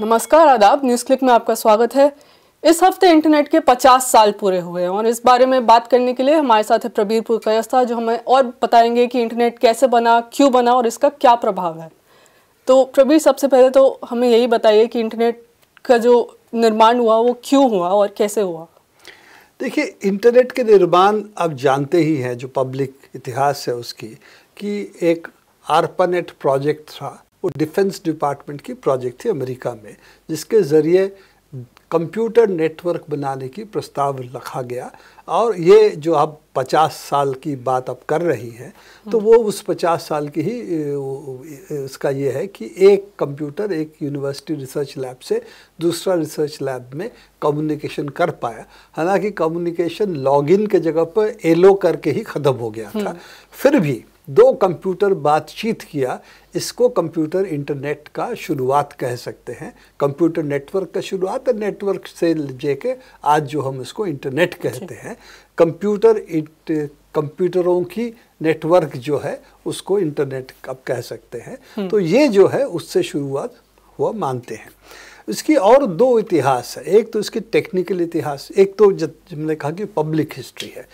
नमस्कार आदाब news click में आपका स्वागत है इस हफ्ते इंटरनेट के 50 साल पूरे हुए हैं और इस बारे में बात करने के लिए हमारे साथ है प्रबीर पुरकयस्ता जो हमें और बताएंगे कि इंटरनेट कैसे बना क्यों बना और इसका क्या प्रभाव है तो प्रबीर सबसे पहले तो हमें यही बताइए कि इंटरनेट का जो निर्माण हुआ वो क्यों हुआ और कैसे हुआ देखिए इंटरनेट के निर्माण आप जानते ही हैं जो पब्लिक इतिहास है उसकी कि एक आरपानेट प्रोजेक्ट था वो डिफेंस डिपार्टमेंट की प्रोजेक्ट थी अमेरिका में जिसके ज़रिए कंप्यूटर नेटवर्क बनाने की प्रस्ताव रखा गया और ये जो आप पचास साल की बात आप कर रही हैं तो वो उस पचास साल की ही उसका ये है कि एक कंप्यूटर एक यूनिवर्सिटी रिसर्च लैब से दूसरा रिसर्च लैब में कम्युनिकेशन कर पाया हालांकि कम्युनिकेशन लॉगिन के जगह पर एलो करके ही ख़त्म हो गया था हम्म। फिर भी दो कंप्यूटर बातचीत किया इसको कंप्यूटर इंटरनेट का शुरुआत कह सकते हैं कंप्यूटर नेटवर्क का शुरुआत नेटवर्क से लेके आज जो हम इसको इंटरनेट कहते हैं कंप्यूटर कंप्यूटरों की नेटवर्क जो है उसको इंटरनेट अब कह सकते हैं हम्म। तो ये जो है उससे शुरुआत हुआ मानते हैं इसकी और दो इतिहास है एक तो इसकी टेक्निकल इतिहास एक तो जब हमने कहा कि पब्लिक हिस्ट्री है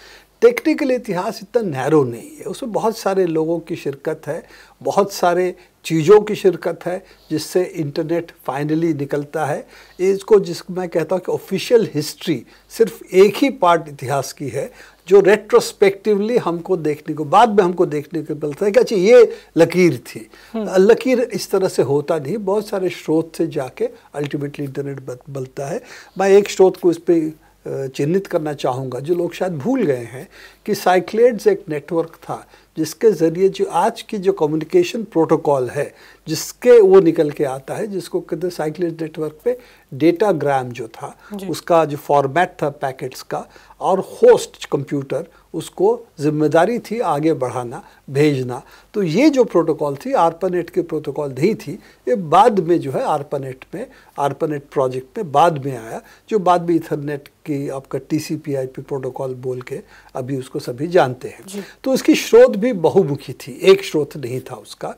टेक्निकल इतिहास इतना नैरो नहीं है उसमें बहुत सारे लोगों की शिरकत है बहुत सारे चीज़ों की शिरकत है जिससे इंटरनेट फाइनली निकलता है इसको जिस मैं कहता हूँ कि ऑफिशियल हिस्ट्री सिर्फ एक ही पार्ट इतिहास की है जो रेट्रोस्पेक्टिवली हमको देखने को बाद में हमको देखने को मिलता है कि अच्छा ये लकीर थी हम्म। लकीर इस तरह से होता नहीं बहुत सारे स्रोत से जाके अल्टीमेटली इंटरनेट बनता है मैं एक स्रोत को इस पर चिन्हित करना चाहूँगा जो लोग शायद भूल गए हैं कि साइक्लेट्स एक नेटवर्क था जिसके ज़रिए जो आज की जो कम्युनिकेशन प्रोटोकॉल है जिसके वो निकल के आता है जिसको कहते हैं साइक्लेट नेटवर्क पे डेटाग्राम जो था उसका जो फॉर्मेट था पैकेट्स का और होस्ट कंप्यूटर उसको जिम्मेदारी थी आगे बढ़ाना भेजना तो ये जो प्रोटोकॉल थी आरपानेट के प्रोटोकॉल नहीं थी ये बाद में जो है आर्पनेट में आर्पनेट प्रोजेक्ट में बाद में आया जो बाद में इथरनेट की आपका T C P I P protocol बोल के अभी उसको सभी जानते हैं तो उसकी स्रोत भी बहुमुखी थी एक स्रोत नहीं था उसका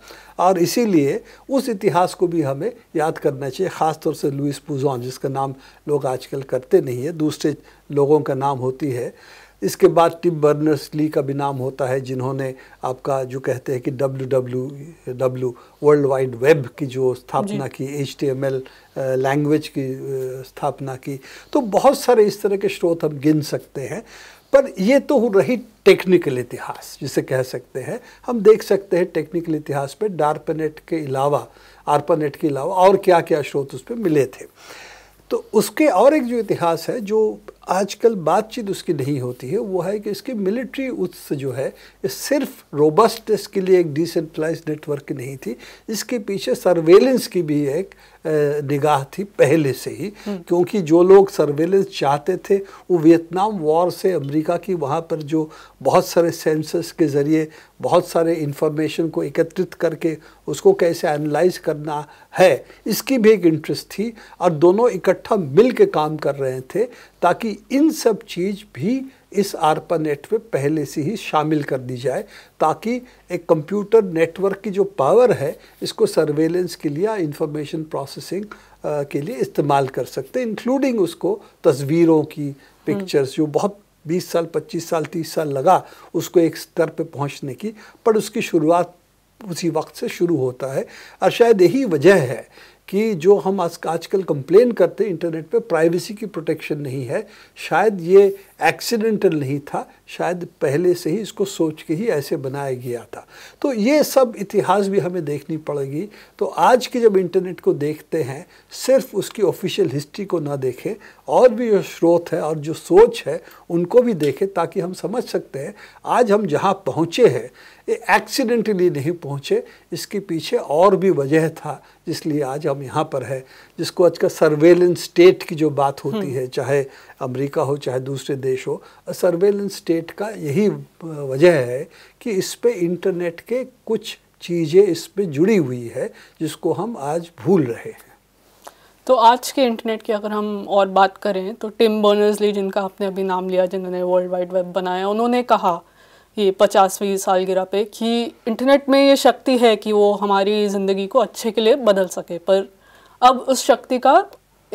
और इसीलिए उस इतिहास को भी हमें याद करना चाहिए ख़ासतौर से लुइस पुजॉन जिसका नाम लोग आजकल करते नहीं है दूसरे लोगों का नाम होती है इसके बाद टिम बर्नर्स ली का भी नाम होता है जिन्होंने आपका जो कहते हैं कि W W W world wide web की जो स्थापना की H T M L language की स्थापना की तो बहुत सारे इस तरह के स्रोत हम गिन सकते हैं पर ये तो रही टेक्निकल इतिहास जिसे कह सकते हैं हम देख सकते हैं टेक्निकल इतिहास पर डार्पनेट के अलावा आर्पनेट के अलावा और क्या क्या स्रोत उस पर मिले थे तो उसके और एक जो इतिहास है जो आजकल बातचीत उसकी नहीं होती है वो है कि इसकी मिलिट्री उत्स जो है सिर्फ रोबस्टनेस के लिए एक डिसेंट्रलाइज नेटवर्क नहीं थी इसके पीछे सर्वेलेंस की भी एक निगाह थी पहले से ही क्योंकि जो लोग सर्वेलेंस चाहते थे वो वियतनाम वॉर से अमेरिका की वहाँ पर जो बहुत सारे सेंसस के ज़रिए बहुत सारे इंफॉर्मेशन को एकत्रित करके उसको कैसे एनालाइज करना है इसकी भी एक इंटरेस्ट थी और दोनों इकट्ठा मिल के काम कर रहे थे ताकि इन सब चीज़ भी इस आरपा नेट में पहले से ही शामिल कर दी जाए ताकि एक कंप्यूटर नेटवर्क की जो पावर है इसको सर्वेलेंस के लिए इंफॉर्मेशन प्रोसेसिंग के लिए इस्तेमाल कर सकते हैं इंक्लूडिंग उसको तस्वीरों की हम्म। पिक्चर्स जो बहुत 20 साल 25 साल 30 साल लगा उसको एक स्तर पे पहुंचने की पर उसकी शुरुआत उसी वक्त से शुरू होता है और शायद यही वजह है कि जो हम आज आजकल कंप्लेन करते हैं इंटरनेट पे प्राइवेसी की प्रोटेक्शन नहीं है शायद ये एक्सीडेंटल नहीं था शायद पहले से ही इसको सोच के ही ऐसे बनाया गया था तो ये सब इतिहास भी हमें देखनी पड़ेगी तो आज के जब इंटरनेट को देखते हैं सिर्फ उसकी ऑफिशियल हिस्ट्री को ना देखें और भी जो स्रोत है और जो सोच है उनको भी देखें ताकि हम समझ सकते हैं आज हम जहाँ पहुँचे हैं ये एक्सीडेंटली नहीं पहुँचे इसके पीछे और भी वजह था जिसलिए आज हम यहाँ पर है जिसको आज का सर्वेलेंस स्टेट की जो बात होती हम्म। है चाहे अमेरिका हो चाहे दूसरे देश देश हो सर्वेलेंस स्टेट का यही वजह है कि इस पे इंटरनेट के कुछ चीज़ें इस पे जुड़ी हुई है जिसको हम आज भूल रहे हैं तो आज के इंटरनेट की अगर हम और बात करें तो टिम बर्नर्स ली जिनका आपने अभी नाम लिया जिन्होंने वर्ल्ड वाइड वेब बनाया उन्होंने कहा ये पचासवीं सालगिरह पे कि इंटरनेट में ये शक्ति है कि वो हमारी ज़िंदगी को अच्छे के लिए बदल सके पर अब उस शक्ति का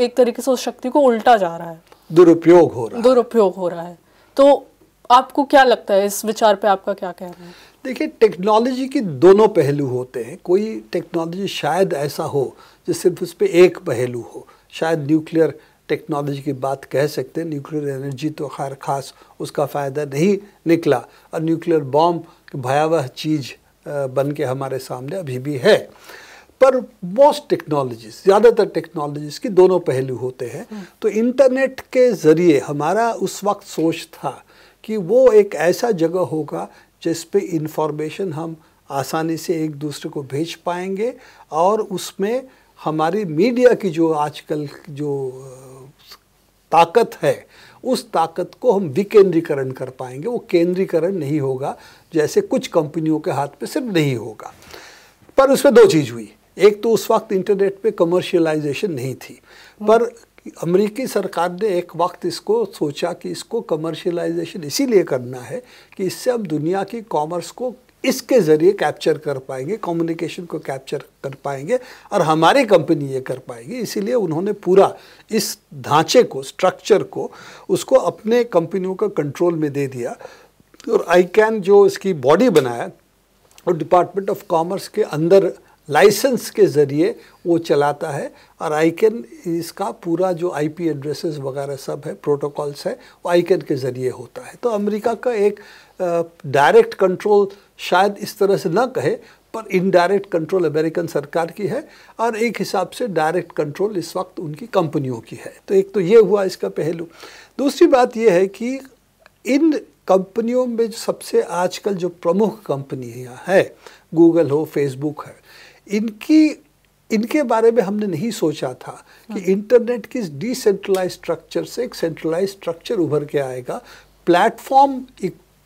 एक तरीके से उस शक्ति को उल्टा जा रहा है दुरुपयोग हो रहा दुरुपयोग हो रहा है तो आपको क्या लगता है इस विचार पे आपका क्या कहना है देखिए टेक्नोलॉजी के दोनों पहलू होते हैं कोई टेक्नोलॉजी शायद ऐसा हो जो सिर्फ उस पर एक पहलू हो शायद न्यूक्लियर टेक्नोलॉजी की बात कह सकते हैं न्यूक्लियर एनर्जी तो खैर खास उसका फ़ायदा नहीं निकला और न्यूक्लियर बॉम्ब भयावह चीज़ बन के हमारे सामने अभी भी है पर मोस्ट टेक्नोलॉजीज ज़्यादातर टेक्नोलॉजीज की दोनों पहलू होते हैं हम्म। तो इंटरनेट के ज़रिए हमारा उस वक्त सोच था कि वो एक ऐसा जगह होगा जिस पे इंफॉर्मेशन हम आसानी से एक दूसरे को भेज पाएंगे और उसमें हमारी मीडिया की जो आजकल जो ताकत है उस ताकत को हम विकेंद्रीकरण कर पाएंगे वो केंद्रीकरण नहीं होगा जैसे कुछ कंपनियों के हाथ पे सिर्फ नहीं होगा पर उसमें दो चीज़ हुई एक तो उस वक्त इंटरनेट पे कमर्शियलाइजेशन नहीं थी पर अमेरिकी सरकार ने एक वक्त इसको सोचा कि इसको कमर्शियलाइजेशन इसीलिए करना है कि इससे हम दुनिया की कॉमर्स को इसके ज़रिए कैप्चर कर पाएंगे कम्युनिकेशन को कैप्चर कर पाएंगे और हमारी कंपनी ये कर पाएगी इसीलिए उन्होंने पूरा इस ढांचे को स्ट्रक्चर को उसको अपने कंपनियों का कंट्रोल में दे दिया और आई कैन जो इसकी बॉडी बनाया और डिपार्टमेंट ऑफ कॉमर्स के अंदर लाइसेंस के ज़रिए वो चलाता है और आईकन इसका पूरा जो आईपी एड्रेसेस वगैरह सब है प्रोटोकॉल्स है वो आईकन के ज़रिए होता है तो अमेरिका का एक डायरेक्ट कंट्रोल शायद इस तरह से ना कहे पर इनडायरेक्ट कंट्रोल अमेरिकन सरकार की है और एक हिसाब से डायरेक्ट कंट्रोल इस वक्त उनकी कंपनियों की है तो एक तो ये हुआ इसका पहलू दूसरी बात यह है कि इन कंपनियों में सबसे आजकल जो प्रमुख कंपनियाँ हैं गूगल हो फेसबुक है इनकी इनके बारे में हमने नहीं सोचा था कि हाँ। इंटरनेट की डिसेंट्रलाइज स्ट्रक्चर से एक सेंट्रलाइज स्ट्रक्चर उभर के आएगा प्लेटफॉर्म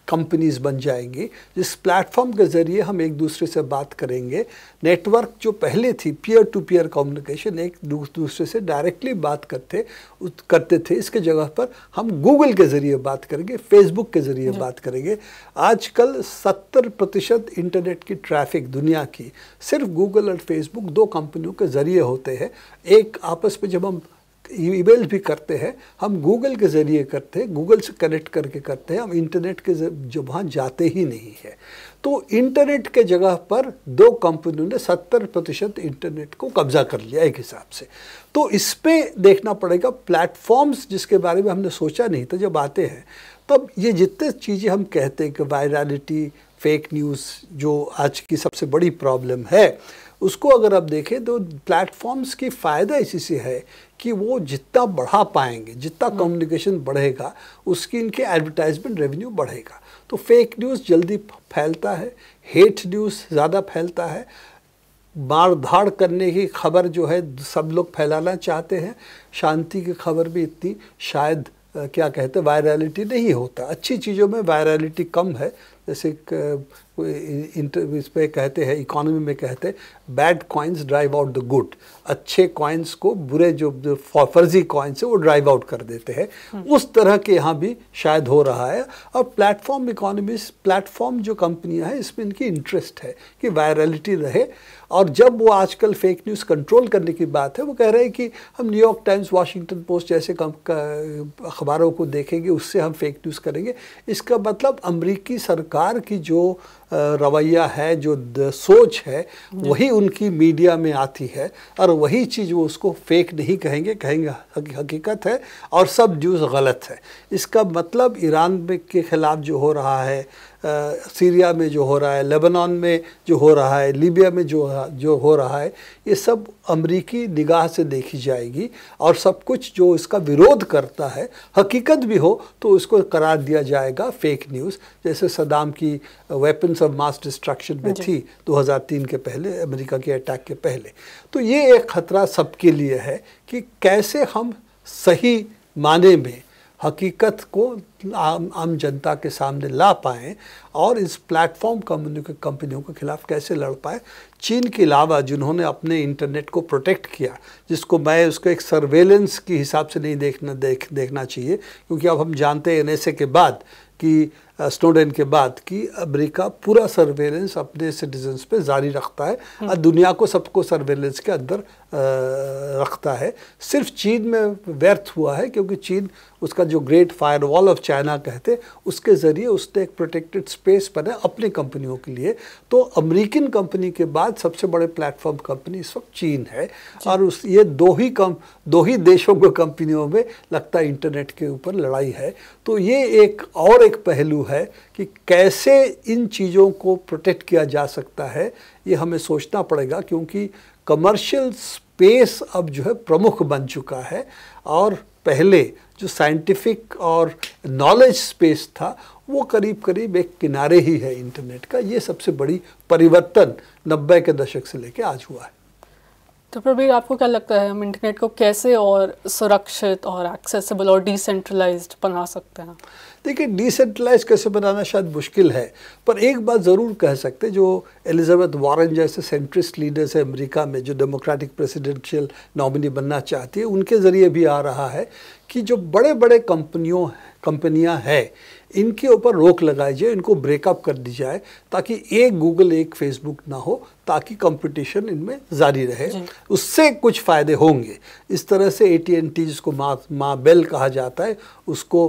कंपनीज बन जाएंगी जिस प्लेटफॉर्म के ज़रिए हम एक दूसरे से बात करेंगे नेटवर्क जो पहले थी पीयर टू पीयर कम्युनिकेशन एक दूसरे से डायरेक्टली बात करते करते थे इसके जगह पर हम गूगल के ज़रिए बात करेंगे फेसबुक के ज़रिए बात करेंगे आजकल 70 प्रतिशत इंटरनेट की ट्रैफिक दुनिया की सिर्फ गूगल और फेसबुक दो कंपनियों के ज़रिए होते हैं एक आपस में जब हम ईमेल भी करते हैं हम गूगल के ज़रिए करते हैं गूगल से कनेक्ट करके करते हैं हम इंटरनेट के जो वहाँ जाते ही नहीं है तो इंटरनेट के जगह पर दो कंपनियों ने 70 प्रतिशत इंटरनेट को कब्जा कर लिया एक हिसाब से तो इस पर देखना पड़ेगा प्लेटफॉर्म्स जिसके बारे में हमने सोचा नहीं था जब आते हैं तब ये जितने चीज़ें हम कहते हैं कि वायरलिटी फेक न्यूज़ जो आज की सबसे बड़ी प्रॉब्लम है उसको अगर आप देखें तो प्लेटफॉर्म्स की फ़ायदा इसी से है कि वो जितना बढ़ा पाएंगे जितना कम्युनिकेशन हम्म। बढ़ेगा उसकी इनके एडवर्टाइजमेंट रेवेन्यू बढ़ेगा तो फेक न्यूज़ जल्दी फैलता है हेट न्यूज़ ज़्यादा फैलता है मार धाड़ करने की खबर जो है सब लोग फैलाना चाहते हैं शांति की खबर भी इतनी शायद क्या कहते हैं वायरलिटी नहीं होता अच्छी चीज़ों में वायरलिटी कम है जैसे इस पर कहते हैं इकोनॉमी में कहते हैं bad coins drive out the good अच्छे कॉइन्स को बुरे जो, जो फर्जी कॉइन्स है वो ड्राइव आउट कर देते हैं हम्म। उस तरह के यहाँ भी शायद हो रहा है और प्लेटफॉर्म इकोनॉमी प्लेटफॉर्म जो कंपनियाँ हैं इसमें इनकी इंटरेस्ट है कि वायरलिटी रहे और जब वो आजकल फेक न्यूज़ कंट्रोल करने की बात है वो कह रहे हैं कि हम न्यूयॉर्क टाइम्स वाशिंगटन पोस्ट जैसे अखबारों को देखेंगे उससे हम फेक न्यूज़ करेंगे इसका मतलब अमरीकी सरकार सरकार की जो रवैया है जो सोच है वही उनकी मीडिया में आती है और वही चीज़ वो उसको फेक नहीं कहेंगे कहेंगे हकी, हकीकत है और सब न्यूज़ गलत है इसका मतलब ईरान में के ख़िलाफ़ जो हो रहा है सीरिया में जो हो रहा है लेबनान में जो हो रहा है लीबिया में जो जो हो रहा है ये सब अमरीकी निगाह से देखी जाएगी और सब कुछ जो इसका विरोध करता है हकीकत भी हो तो उसको करार दिया जाएगा फेक न्यूज़ जैसे सदाम की वेपन्स ऑफ मास डिस्ट्रक्शन में थी 2003 के पहले अमेरिका के अटैक के पहले तो ये एक ख़तरा सबके लिए है कि कैसे हम सही माने में हकीकत को आम आम जनता के सामने ला पाएँ और इस प्लेटफॉर्म कंपनियों के खिलाफ कैसे लड़ पाए चीन के अलावा जिन्होंने अपने इंटरनेट को प्रोटेक्ट किया जिसको मैं उसको एक सर्वेलेंस के हिसाब से नहीं देखना देख देखना चाहिए क्योंकि अब हम जानते हैं एन के बाद कि स्नोडेन के बाद कि अमेरिका पूरा सर्वेलेंस अपने सिटीजन्स पे जारी रखता है हम्म। और दुनिया को सबको सर्वेलेंस के अंदर रखता है सिर्फ चीन में व्यर्थ हुआ है क्योंकि चीन उसका जो great firewall of China कहते उसके ज़रिए उसने एक प्रोटेक्टेड स्पेस बनाया अपनी कंपनियों के लिए तो अमेरिकन कंपनी के बाद सबसे बड़े प्लेटफॉर्म कंपनी इस वक्त चीन है और उस ये दो ही कम दो ही देशों को कंपनियों में लगता है इंटरनेट के ऊपर लड़ाई है तो ये एक और एक एक पहलू है कि कैसे इन चीज़ों को प्रोटेक्ट किया जा सकता है ये हमें सोचना पड़ेगा क्योंकि कमर्शियल स्पेस अब जो है प्रमुख बन चुका है और पहले जो साइंटिफिक और नॉलेज स्पेस था वो करीब करीब एक किनारे ही है इंटरनेट का ये सबसे बड़ी परिवर्तन नब्बे के दशक से लेकर आज हुआ है तो प्रवीर आपको क्या लगता है हम इंटरनेट को कैसे और सुरक्षित और एक्सेसिबल और डिसेंट्रलाइज्ड बना सकते हैं देखिए डिसेंट्रलाइज कैसे बनाना शायद मुश्किल है पर एक बात ज़रूर कह सकते जो एलिजाबेथ वारन जैसे सेंट्रिस्ट लीडर्स है अमेरिका में जो डेमोक्रेटिक प्रेसिडेंशियल नॉमिनी बनना चाहती है उनके ज़रिए भी आ रहा है कि जो बड़े बड़े कंपनियों कंपनियां हैं इनके ऊपर रोक लगाई जाए इनको ब्रेकअप कर दी जाए ताकि एक गूगल एक फेसबुक ना हो ताकि कंपटीशन इनमें जारी रहे उससे कुछ फ़ायदे होंगे इस तरह से ए टी जिसको माँ माँ बेल कहा जाता है उसको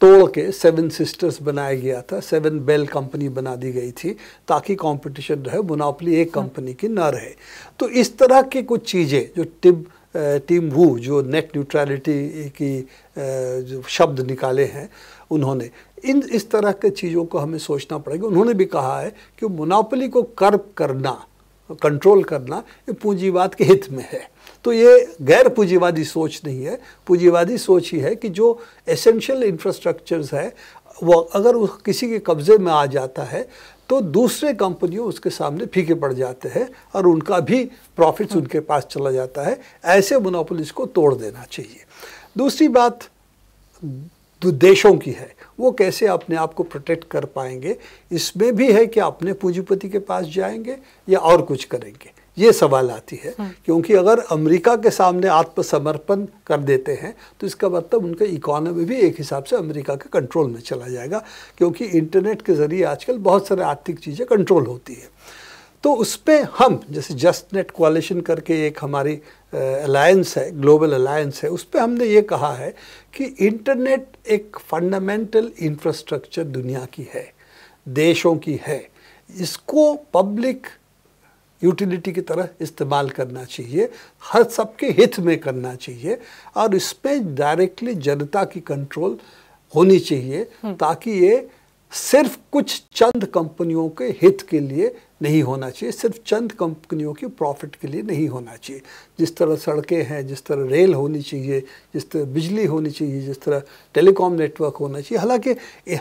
तोड़ के सेवन सिस्टर्स बनाया गया था सेवन बेल कंपनी बना दी गई थी ताकि कंपटीशन रहे मुनापली एक कंपनी की ना रहे तो इस तरह की कुछ चीज़ें जो टिब टीम वू जो नेट न्यूट्रलिटी की जो शब्द निकाले हैं उन्होंने इन इस तरह के चीज़ों को हमें सोचना पड़ेगा उन्होंने भी कहा है कि मुनापली को कर्ब करना कंट्रोल करना ये पूंजीवाद के हित में है तो ये गैर पूंजीवादी सोच नहीं है पूंजीवादी सोच ही है कि जो एसेंशियल इंफ्रास्ट्रक्चर्स है वो अगर उस किसी के कब्ज़े में आ जाता है तो दूसरे कंपनियों उसके सामने फीके पड़ जाते हैं और उनका भी प्रॉफिट्स हाँ। उनके पास चला जाता है ऐसे मोनोपोलिस को तोड़ देना चाहिए दूसरी बात देशों की है वो कैसे अपने आप को प्रोटेक्ट कर पाएंगे इसमें भी है कि अपने पूंजीपति के पास जाएंगे या और कुछ करेंगे ये सवाल आती है हम्म। क्योंकि अगर अमेरिका के सामने आत्मसमर्पण कर देते हैं तो इसका मतलब उनका इकोनॉमी भी एक हिसाब से अमेरिका के कंट्रोल में चला जाएगा क्योंकि इंटरनेट के ज़रिए आजकल बहुत सारे आर्थिक चीज़ें कंट्रोल होती है तो उस पर हम जैसे जस्ट नेट क्वालिशन करके एक हमारी अलायंस है ग्लोबल अलायंस है उस पर हमने ये कहा है कि इंटरनेट एक फंडामेंटल इंफ्रास्ट्रक्चर दुनिया की है देशों की है इसको पब्लिक यूटिलिटी की तरह इस्तेमाल करना चाहिए हर सबके हित में करना चाहिए और इस पर डायरेक्टली जनता की कंट्रोल होनी चाहिए हम्म। ताकि ये सिर्फ कुछ चंद कंपनियों के हित के लिए नहीं होना चाहिए सिर्फ चंद कंपनियों के प्रॉफिट के लिए नहीं होना चाहिए जिस तरह सड़कें हैं जिस तरह रेल होनी चाहिए जिस तरह बिजली होनी चाहिए जिस तरह टेलीकॉम नेटवर्क होना चाहिए हालांकि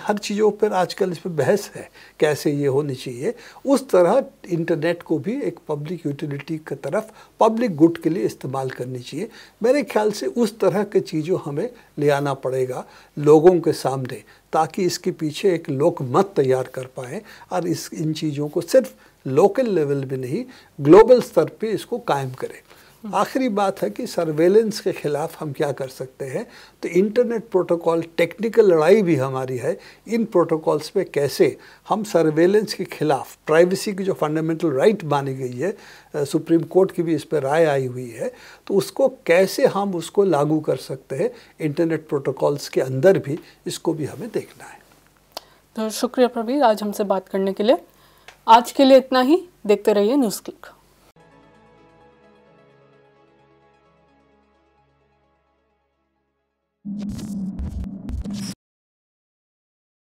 हर चीज़ों पर आजकल इस पर बहस है कैसे ये होनी चाहिए उस तरह इंटरनेट को भी एक पब्लिक यूटिलिटी की तरफ पब्लिक गुड के लिए इस्तेमाल करनी चाहिए मेरे ख्याल से उस तरह की चीज़ों हमें ले आना पड़ेगा लोगों के सामने ताकि इसके पीछे एक लोकमत तैयार कर पाएँ और इस इन चीज़ों को सिर्फ लोकल लेवल भी नहीं ग्लोबल स्तर पे इसको कायम करें हम्म। आखिरी बात है कि सर्वेलेंस के खिलाफ हम क्या कर सकते हैं तो इंटरनेट प्रोटोकॉल टेक्निकल लड़ाई भी हमारी है इन प्रोटोकॉल्स पे कैसे हम सर्वेलेंस के खिलाफ प्राइवेसी की जो फंडामेंटल राइट मानी गई है सुप्रीम कोर्ट की भी इस पर राय आई हुई है तो उसको कैसे हम उसको लागू कर सकते हैं इंटरनेट प्रोटोकॉल्स के अंदर भी इसको भी हमें देखना है तो शुक्रिया प्रवीर आज हमसे बात करने के लिए आज के लिए इतना ही देखते रहिए न्यूज़ क्लिक